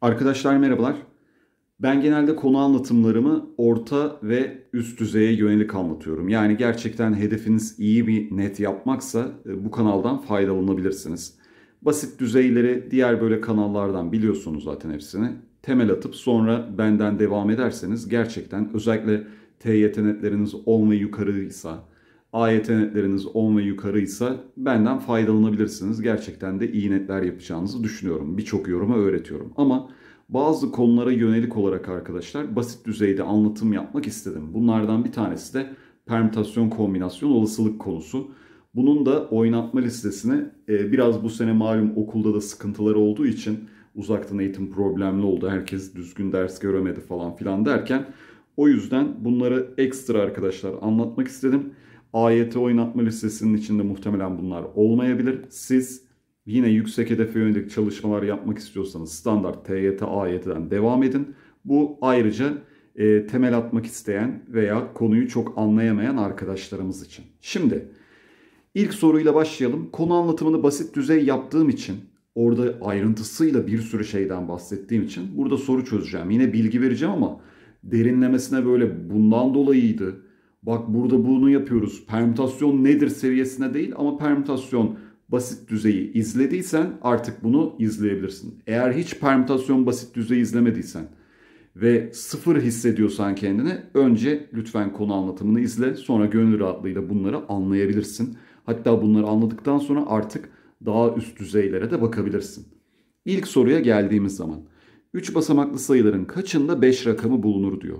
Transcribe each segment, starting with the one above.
Arkadaşlar merhabalar. Ben genelde konu anlatımlarımı orta ve üst düzeye yönelik anlatıyorum. Yani gerçekten hedefiniz iyi bir net yapmaksa e, bu kanaldan faydalanabilirsiniz. Basit düzeyleri diğer böyle kanallardan biliyorsunuz zaten hepsini. Temel atıp sonra benden devam ederseniz gerçekten özellikle T yetenekleriniz 10 ve yukarıysa AYT netleriniz 10 ve yukarıysa benden faydalanabilirsiniz. Gerçekten de iyi netler yapacağınızı düşünüyorum. Birçok yoruma öğretiyorum. Ama bazı konulara yönelik olarak arkadaşlar basit düzeyde anlatım yapmak istedim. Bunlardan bir tanesi de permütasyon kombinasyon olasılık konusu. Bunun da oynatma listesini e, biraz bu sene malum okulda da sıkıntıları olduğu için uzaktan eğitim problemli oldu. Herkes düzgün ders göremedi falan filan derken o yüzden bunları ekstra arkadaşlar anlatmak istedim. AYT oynatma listesinin içinde muhtemelen bunlar olmayabilir. Siz yine yüksek hedefe yönelik çalışmalar yapmak istiyorsanız standart TYT AYT'den devam edin. Bu ayrıca e, temel atmak isteyen veya konuyu çok anlayamayan arkadaşlarımız için. Şimdi ilk soruyla başlayalım. Konu anlatımını basit düzey yaptığım için orada ayrıntısıyla bir sürü şeyden bahsettiğim için burada soru çözeceğim. Yine bilgi vereceğim ama derinlemesine böyle bundan dolayıydı bak burada bunu yapıyoruz. Permütasyon nedir seviyesine değil ama permütasyon basit düzeyi izlediysen artık bunu izleyebilirsin. Eğer hiç permütasyon basit düzeyi izlemediysen ve sıfır hissediyorsan kendini önce lütfen konu anlatımını izle. Sonra gönül rahatlığıyla bunları anlayabilirsin. Hatta bunları anladıktan sonra artık daha üst düzeylere de bakabilirsin. İlk soruya geldiğimiz zaman 3 basamaklı sayıların kaçında 5 rakamı bulunur diyor.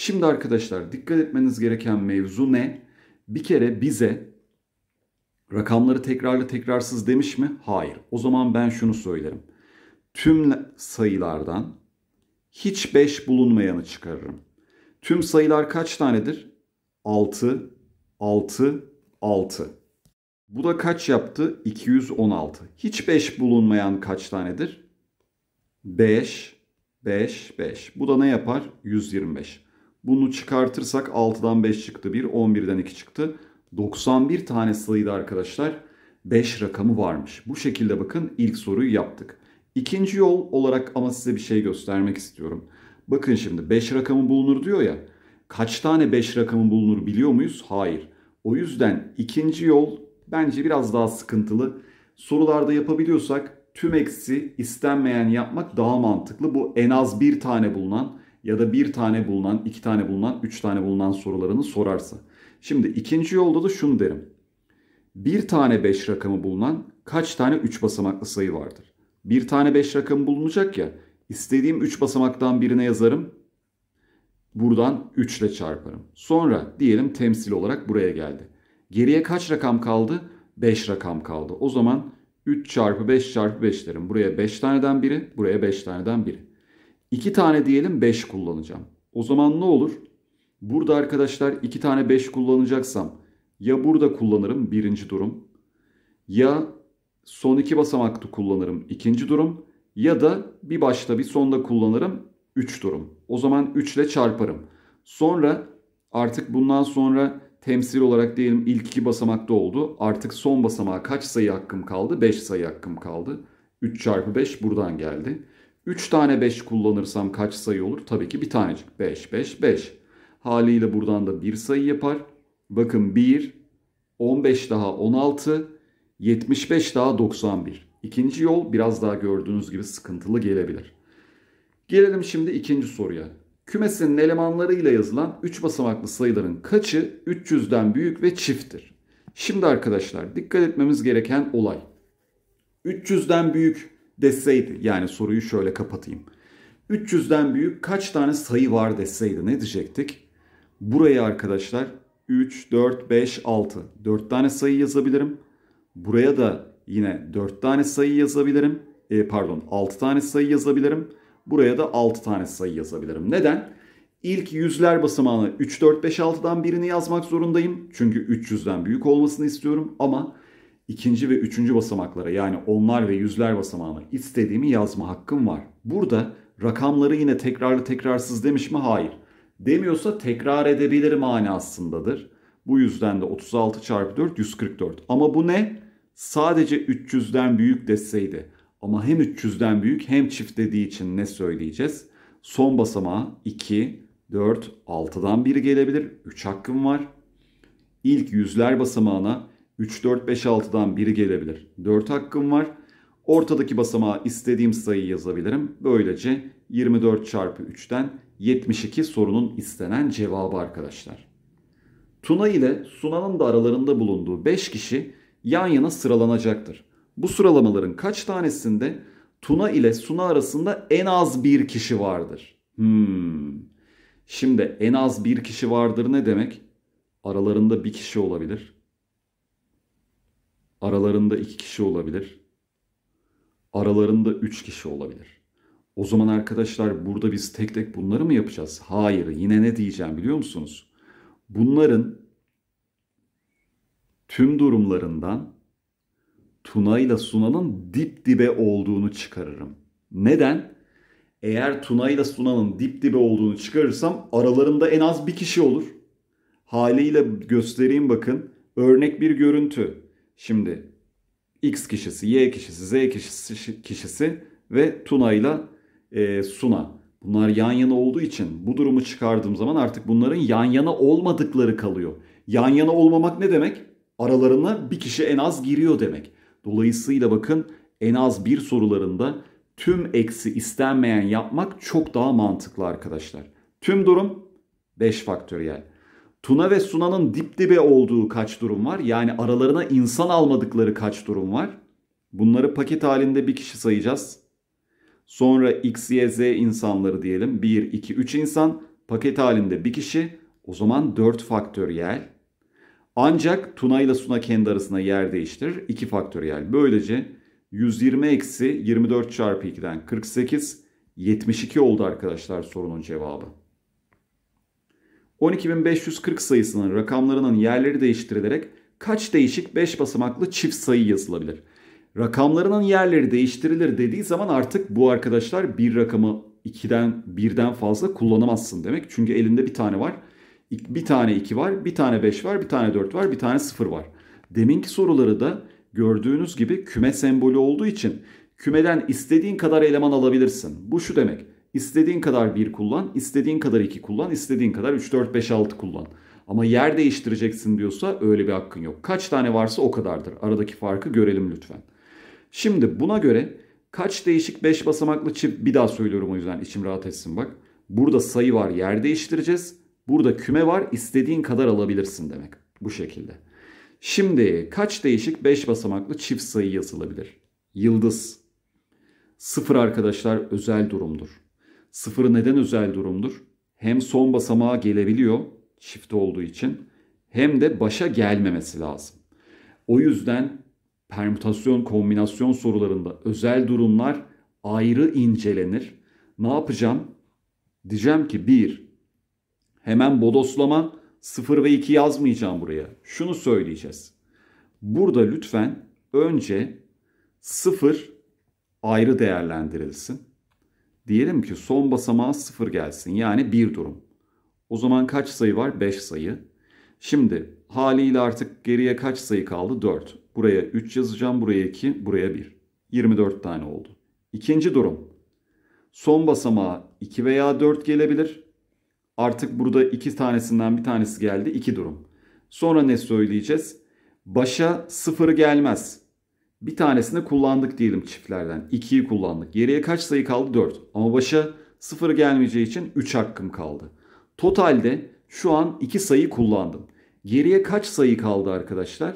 Şimdi arkadaşlar dikkat etmeniz gereken mevzu ne? Bir kere bize rakamları tekrarlı tekrarsız demiş mi? Hayır. O zaman ben şunu söylerim. Tüm sayılardan hiç 5 bulunmayanı çıkarırım. Tüm sayılar kaç tanedir? 6, 6, 6. Bu da kaç yaptı? 216. Hiç 5 bulunmayan kaç tanedir? 5, 5, 5. Bu da ne yapar? 125. Bunu çıkartırsak 6'dan 5 çıktı 1, 11'den 2 çıktı. 91 tane sayıydı arkadaşlar 5 rakamı varmış. Bu şekilde bakın ilk soruyu yaptık. İkinci yol olarak ama size bir şey göstermek istiyorum. Bakın şimdi 5 rakamı bulunur diyor ya. Kaç tane 5 rakamı bulunur biliyor muyuz? Hayır. O yüzden ikinci yol bence biraz daha sıkıntılı. Sorularda yapabiliyorsak tüm eksi istenmeyen yapmak daha mantıklı. Bu en az bir tane bulunan ya da bir tane bulunan, iki tane bulunan, üç tane bulunan sorularını sorarsa. Şimdi ikinci yolda da şunu derim. Bir tane beş rakamı bulunan kaç tane üç basamaklı sayı vardır? Bir tane beş rakam bulunacak ya. İstediğim üç basamaktan birine yazarım. Buradan 3 ile çarparım. Sonra diyelim temsil olarak buraya geldi. Geriye kaç rakam kaldı? 5 rakam kaldı. O zaman 3 çarpı 5 çarpı 5 derim. Buraya 5 taneden biri, buraya 5 taneden biri. 2 tane diyelim 5 kullanacağım. O zaman ne olur? Burada arkadaşlar 2 tane 5 kullanacaksam ya burada kullanırım birinci durum. Ya son iki basamaklı kullanırım ikinci durum. Ya da bir başta bir sonda kullanırım 3 durum. O zaman 3 ile çarparım. Sonra artık bundan sonra temsil olarak diyelim ilk iki basamakta oldu. Artık son basamağa kaç sayı hakkım kaldı? 5 sayı hakkım kaldı. 3 çarpı 5 buradan geldi. 3 tane 5 kullanırsam kaç sayı olur? Tabii ki bir tanecik. 5, 5, 5. Haliyle buradan da bir sayı yapar. Bakın 1, 15 daha 16, 75 daha 91. İkinci yol biraz daha gördüğünüz gibi sıkıntılı gelebilir. Gelelim şimdi ikinci soruya. Kümesinin elemanlarıyla yazılan 3 basamaklı sayıların kaçı 300'den büyük ve çifttir? Şimdi arkadaşlar dikkat etmemiz gereken olay. 300'den büyük deseydi yani soruyu şöyle kapatayım. 300'den büyük kaç tane sayı var deseydi ne diyecektik? Buraya arkadaşlar 3, 4, 5, 6 4 tane sayı yazabilirim. Buraya da yine 4 tane sayı yazabilirim. E, pardon 6 tane sayı yazabilirim. Buraya da 6 tane sayı yazabilirim. Neden? İlk yüzler basamağına 3, 4, 5, 6'dan birini yazmak zorundayım. Çünkü 300'den büyük olmasını istiyorum ama ikinci ve üçüncü basamaklara yani onlar ve yüzler basamağına istediğimi yazma hakkım var. Burada rakamları yine tekrarlı tekrarsız demiş mi? Hayır. Demiyorsa tekrar edebilir manasındadır. Bu yüzden de 36 çarpı 4 144. Ama bu ne? Sadece 300'den büyük deseydi. Ama hem 300'den büyük hem çift dediği için ne söyleyeceğiz? Son basamağa 2, 4, 6'dan biri gelebilir. 3 hakkım var. İlk yüzler basamağına 3, 4, 5, 6'dan biri gelebilir. 4 hakkım var. Ortadaki basamağa istediğim sayıyı yazabilirim. Böylece 24 çarpı 3'ten 72 sorunun istenen cevabı arkadaşlar. Tuna ile Suna'nın da aralarında bulunduğu 5 kişi yan yana sıralanacaktır. Bu sıralamaların kaç tanesinde Tuna ile Suna arasında en az bir kişi vardır? Hmm. Şimdi en az bir kişi vardır ne demek? Aralarında bir kişi olabilir Aralarında iki kişi olabilir. Aralarında üç kişi olabilir. O zaman arkadaşlar burada biz tek tek bunları mı yapacağız? Hayır. Yine ne diyeceğim biliyor musunuz? Bunların tüm durumlarından Tuna ile Suna'nın dip dibe olduğunu çıkarırım. Neden? Eğer Tuna ile Suna'nın dip dibe olduğunu çıkarırsam aralarında en az bir kişi olur. Haliyle göstereyim bakın. Örnek bir görüntü. Şimdi X kişisi, Y kişisi, Z kişisi, kişisi ve Tuna ile e, Suna. Bunlar yan yana olduğu için bu durumu çıkardığım zaman artık bunların yan yana olmadıkları kalıyor. Yan yana olmamak ne demek? Aralarına bir kişi en az giriyor demek. Dolayısıyla bakın en az bir sorularında tüm eksi istenmeyen yapmak çok daha mantıklı arkadaşlar. Tüm durum 5 faktöriyel. Tuna ve Suna'nın dip dibe olduğu kaç durum var? Yani aralarına insan almadıkları kaç durum var? Bunları paket halinde bir kişi sayacağız. Sonra X, Y, Z insanları diyelim. 1, 2, 3 insan paket halinde bir kişi. O zaman 4 faktöriyel. Ancak Tuna ile Suna kendi arasında yer değiştirir. 2 faktöriyel. Böylece 120 eksi 24 çarpı 2'den 48 72 oldu arkadaşlar sorunun cevabı. 12540 sayısının rakamlarının yerleri değiştirilerek kaç değişik 5 basamaklı çift sayı yazılabilir? Rakamlarının yerleri değiştirilir dediği zaman artık bu arkadaşlar bir rakamı 2'den birden fazla kullanamazsın demek. Çünkü elinde bir tane var. Bir tane 2 var, bir tane 5 var, bir tane 4 var, bir tane 0 var. Deminki soruları da gördüğünüz gibi küme sembolü olduğu için kümeden istediğin kadar eleman alabilirsin. Bu şu demek. İstediğin kadar 1 kullan, istediğin kadar 2 kullan, istediğin kadar 3, 4, 5, 6 kullan. Ama yer değiştireceksin diyorsa öyle bir hakkın yok. Kaç tane varsa o kadardır. Aradaki farkı görelim lütfen. Şimdi buna göre kaç değişik 5 basamaklı çift bir daha söylüyorum o yüzden içim rahat etsin bak. Burada sayı var yer değiştireceğiz. Burada küme var istediğin kadar alabilirsin demek. Bu şekilde. Şimdi kaç değişik 5 basamaklı çift sayı yazılabilir? Yıldız. Sıfır arkadaşlar özel durumdur. Sıfır neden özel durumdur? Hem son basamağa gelebiliyor çift olduğu için hem de başa gelmemesi lazım. O yüzden permütasyon, kombinasyon sorularında özel durumlar ayrı incelenir. Ne yapacağım? Diyeceğim ki 1. Hemen bodoslama 0 ve 2 yazmayacağım buraya. Şunu söyleyeceğiz. Burada lütfen önce 0 ayrı değerlendirilsin. Diyelim ki son basamağa 0 gelsin. Yani bir durum. O zaman kaç sayı var? 5 sayı. Şimdi haliyle artık geriye kaç sayı kaldı? 4. Buraya 3 yazacağım. Buraya 2. Buraya 1. 24 tane oldu. İkinci durum. Son basamağa 2 veya 4 gelebilir. Artık burada 2 tanesinden bir tanesi geldi. 2 durum. Sonra ne söyleyeceğiz? Başa 0 gelmez. Bir tanesini kullandık diyelim çiftlerden. 2'yi kullandık. Geriye kaç sayı kaldı? 4. Ama başa 0 gelmeyeceği için 3 hakkım kaldı. Totalde şu an 2 sayı kullandım. Geriye kaç sayı kaldı arkadaşlar?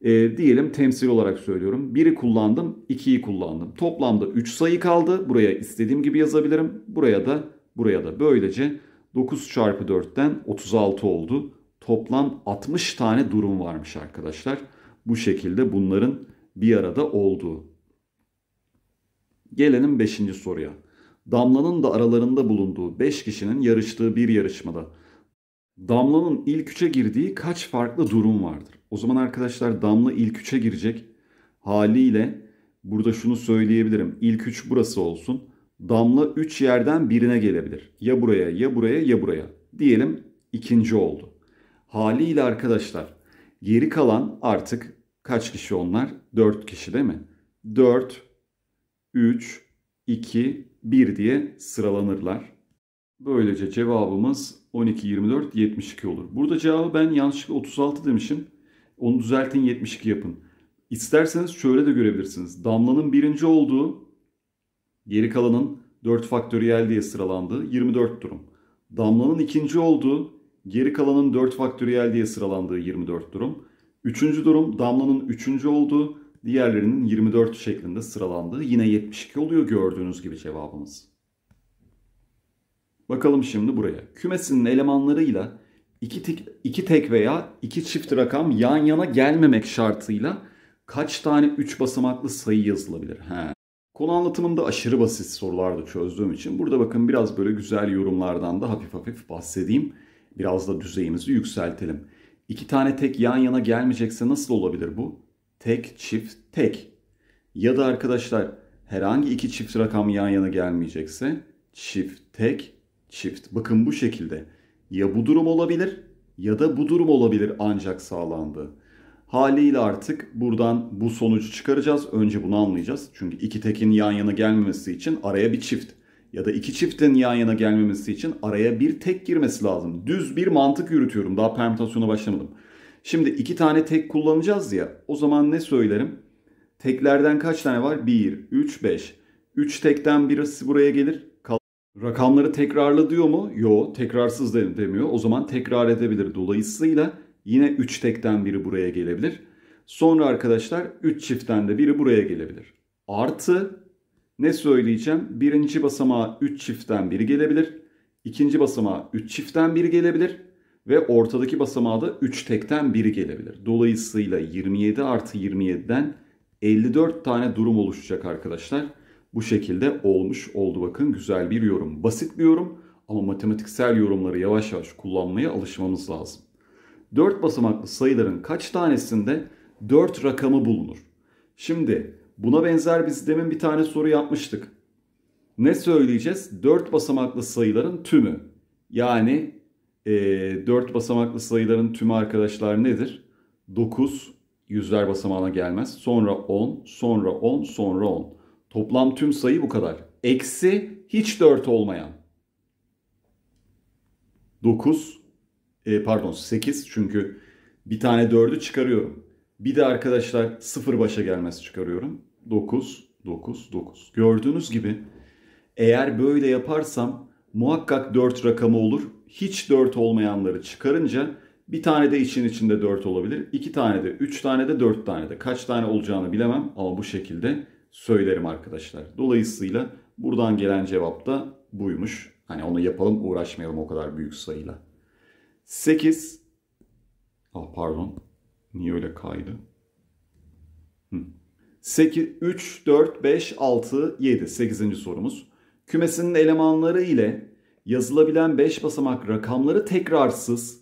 E, diyelim temsil olarak söylüyorum. 1'i kullandım, 2'yi kullandım. Toplamda 3 sayı kaldı. Buraya istediğim gibi yazabilirim. Buraya da, buraya da. Böylece 9 çarpı 4'ten 36 oldu. Toplam 60 tane durum varmış arkadaşlar. Bu şekilde bunların bir arada olduğu. Gelelim 5. soruya. Damla'nın da aralarında bulunduğu 5 kişinin yarıştığı bir yarışmada Damla'nın ilk 3'e girdiği kaç farklı durum vardır? O zaman arkadaşlar Damla ilk 3'e girecek. Haliyle burada şunu söyleyebilirim. İlk 3 burası olsun. Damla 3 yerden birine gelebilir. Ya buraya ya buraya ya buraya. Diyelim ikinci oldu. Haliyle arkadaşlar geri kalan artık Kaç kişi onlar? 4 kişi değil mi? 4, 3, 2, 1 diye sıralanırlar. Böylece cevabımız 12, 24, 72 olur. Burada cevabı ben yanlışlıkla 36 demişim. Onu düzeltin 72 yapın. İsterseniz şöyle de görebilirsiniz. Damlanın birinci olduğu, geri kalanın 4 faktöriyel diye sıralandığı 24 durum. Damlanın ikinci olduğu, geri kalanın 4 faktöriyel diye sıralandığı 24 durum. Üçüncü durum Damla'nın üçüncü olduğu, diğerlerinin 24 şeklinde sıralandığı. Yine 72 oluyor gördüğünüz gibi cevabımız. Bakalım şimdi buraya. Kümesinin elemanlarıyla iki, tek, iki tek veya iki çift rakam yan yana gelmemek şartıyla kaç tane 3 basamaklı sayı yazılabilir? He. Konu anlatımında aşırı basit sorulardı çözdüğüm için burada bakın biraz böyle güzel yorumlardan da hafif hafif bahsedeyim. Biraz da düzeyimizi yükseltelim. İki tane tek yan yana gelmeyecekse nasıl olabilir bu? Tek, çift, tek. Ya da arkadaşlar herhangi iki çift rakam yan yana gelmeyecekse çift, tek, çift. Bakın bu şekilde. Ya bu durum olabilir ya da bu durum olabilir ancak sağlandı. Haliyle artık buradan bu sonucu çıkaracağız. Önce bunu anlayacağız. Çünkü iki tekin yan yana gelmemesi için araya bir çift ya da iki çiftin yan yana gelmemesi için araya bir tek girmesi lazım. Düz bir mantık yürütüyorum. Daha permütasyona başlamadım. Şimdi iki tane tek kullanacağız ya. O zaman ne söylerim? Teklerden kaç tane var? 1, 3, 5. 3 tekten birisi buraya gelir. Rakamları tekrarlı diyor mu? Yo tekrarsız demiyor. O zaman tekrar edebilir. Dolayısıyla yine 3 tekten biri buraya gelebilir. Sonra arkadaşlar 3 çiftten de biri buraya gelebilir. Artı ne söyleyeceğim? Birinci basamağa 3 çiftten biri gelebilir. İkinci basamağa 3 çiftten biri gelebilir. Ve ortadaki basamağa da 3 tekten biri gelebilir. Dolayısıyla 27 artı 27'den 54 tane durum oluşacak arkadaşlar. Bu şekilde olmuş oldu bakın. Güzel bir yorum. Basit bir yorum ama matematiksel yorumları yavaş yavaş kullanmaya alışmamız lazım. 4 basamaklı sayıların kaç tanesinde 4 rakamı bulunur? Şimdi Buna benzer biz demin bir tane soru yapmıştık. Ne söyleyeceğiz? 4 basamaklı sayıların tümü. Yani e, basamaklı sayıların tümü arkadaşlar nedir? 9 yüzler basamağına gelmez. Sonra 10, sonra 10, sonra 10. Toplam tüm sayı bu kadar. Eksi hiç 4 olmayan. 9 e, pardon 8 çünkü bir tane 4'ü çıkarıyorum. Bir de arkadaşlar 0 başa gelmez çıkarıyorum. 9, 9, 9. Gördüğünüz gibi eğer böyle yaparsam muhakkak 4 rakamı olur. Hiç 4 olmayanları çıkarınca bir tane de için içinde 4 olabilir. 2 tane de, 3 tane de, 4 tane de. Kaç tane olacağını bilemem ama bu şekilde söylerim arkadaşlar. Dolayısıyla buradan gelen cevap da buymuş. Hani onu yapalım uğraşmayalım o kadar büyük sayıyla. 8 Ah pardon. Niye öyle kaydı? Hı. 8, 3, 4, 5, 6, 7. 8. sorumuz. Kümesinin elemanları ile yazılabilen 5 basamak rakamları tekrarsız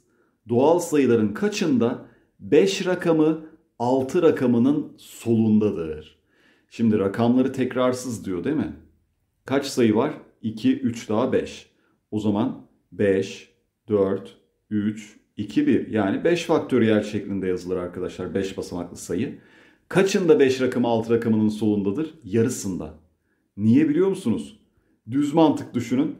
doğal sayıların kaçında 5 rakamı 6 rakamının solundadır. Şimdi rakamları tekrarsız diyor değil mi? Kaç sayı var? 2, 3 daha 5. O zaman 5, 4, 3, 2, 1 yani 5 faktöriyel şeklinde yazılır arkadaşlar 5 basamaklı sayı. Kaçında 5 rakım alt rakamının solundadır? Yarısında. Niye biliyor musunuz? Düz mantık düşünün.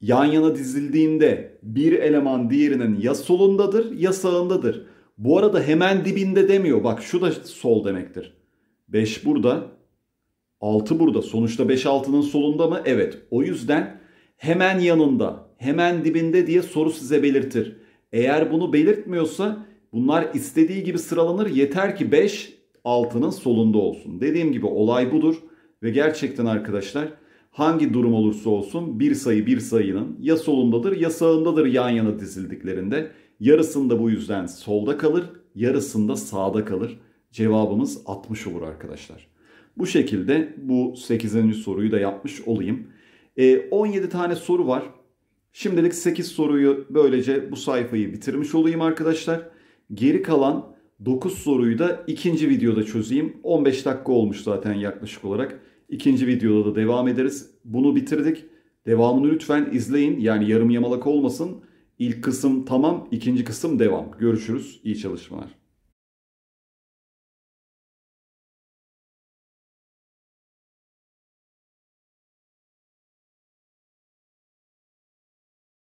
Yan yana dizildiğinde bir eleman diğerinin ya solundadır ya sağındadır. Bu arada hemen dibinde demiyor. Bak şu da sol demektir. 5 burada, 6 burada. Sonuçta 5 6'nın solunda mı? Evet. O yüzden hemen yanında, hemen dibinde diye soru size belirtir. Eğer bunu belirtmiyorsa bunlar istediği gibi sıralanır. Yeter ki 5 altının solunda olsun. Dediğim gibi olay budur ve gerçekten arkadaşlar hangi durum olursa olsun bir sayı bir sayının ya solundadır ya sağındadır yan yana dizildiklerinde. Yarısında bu yüzden solda kalır, yarısında sağda kalır. Cevabımız 60 olur arkadaşlar. Bu şekilde bu 8. soruyu da yapmış olayım. E, 17 tane soru var. Şimdilik 8 soruyu böylece bu sayfayı bitirmiş olayım arkadaşlar. Geri kalan 9 soruyu da ikinci videoda çözeyim. 15 dakika olmuş zaten yaklaşık olarak. İkinci videoda da devam ederiz. Bunu bitirdik. Devamını lütfen izleyin. Yani yarım yamalak olmasın. İlk kısım tamam, ikinci kısım devam. Görüşürüz. İyi çalışmalar.